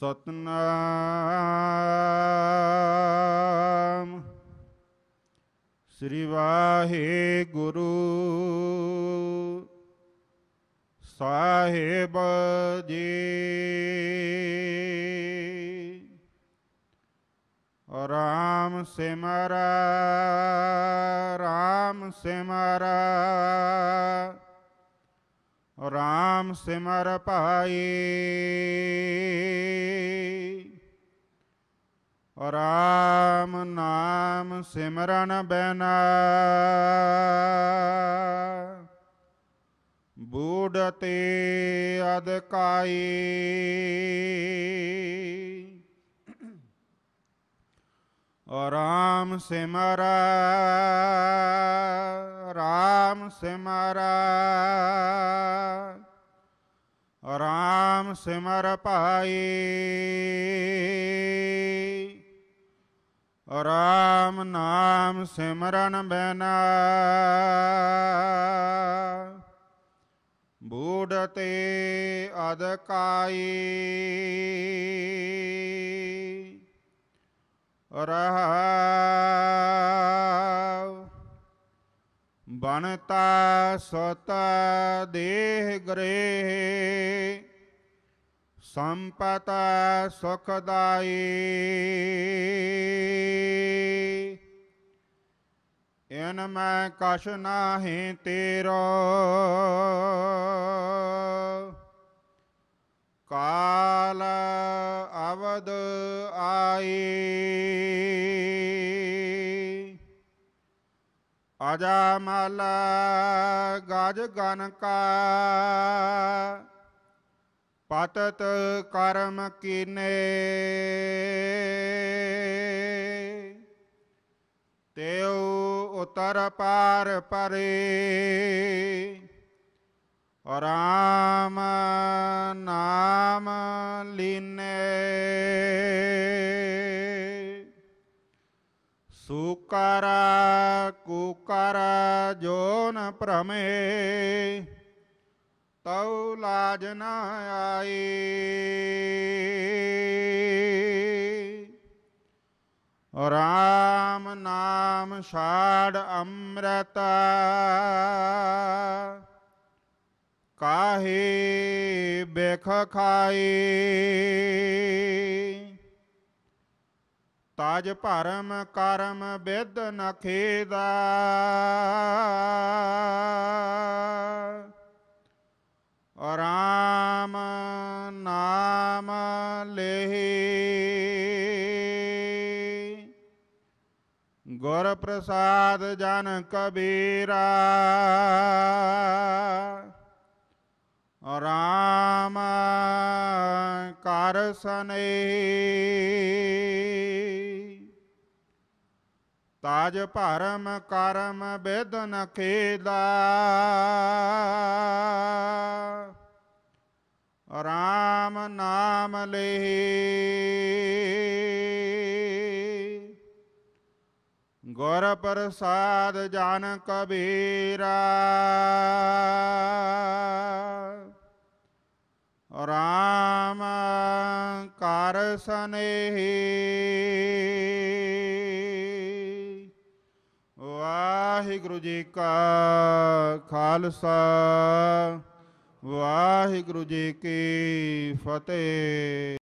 ਸਤਨਾਮ ਸ੍ਰੀ ਵਾਹਿਗੁਰੂ ਸਾਹਿਬ ਜੀ ਰਾਮ ਸਿਮਰ ਰਾਮ ਸਿਮਰ ਰਾਮ ਸਿਮਰ ਭਾਈ ਰਾਮ ਨਾਮ ਸਿਮਰਨ ਬੈਨਾ ਬੂੜਤੇ ਅਦਕਾਈ ਰਾਮ ਸਿਮਰ ਰਾਮ ਸਿਮਰ ਰਾਮ ਸਿਮਰ ਭਾਈ ਰਾਮ ਨਾਮ ਸਿਮਰਨ ਬਿਨਾ ਬੂੜਤੇ ਅਦਕਾਈ ਰਹਾ ਬਨਤਾ ਸਤ ਦੇਹ ਗਰੇ ਸੰਪਤ ਸੁਖਦਾਈ ਇਨ ਮੈਂ ਕਛ ਨਾਹੀ ਤੇਰਾ ਕਾਲ ਅਵਦ ਆਈ ਅਜਾ ਮਲ ਗਜ ਗਨ ਕਾ ਪਤਤ ਕਰਮ ਕੀਨੇ ਤੇਉ ਉਤਰ ਪਾਰ ਪਰੇ ਰਾਮ ਨਾਮ ਲੀਨੇ ਸੁਕਰ ਕੁਕਰ ਜੋਨ ਪ੍ਰਮੇ ਤਉ ਲਾਜ ਨਾ ਆਈ ਰਾਮ ਨਾਮ ਛਾੜ ਅੰਮ੍ਰਿਤ ਕਾਹੇ ਬੇਖ ਖਾਈ ਤਾਜ ਭਰਮ ਕਰਮ ਬਿਦ ਨਖੇਦਾ ले गौर प्रसाद जान कबीरा राम कार सने ताज परम करम बेदन खेदा ਰਾਮ ਨਾਮ ਲੇਹੀ ਗੁਰ ਪ੍ਰਸਾਦ ਜਨ ਕਬੀਰਾ ਰਾਮ ਕਰ ਸਨੇਹੀ ਵਾਹਿਗੁਰੂ ਜੀ ਕਾ ਖਾਲਸਾ ਵਾਹਿਗੁਰੂ ਜੀ ਕੀ ਫਤਿਹ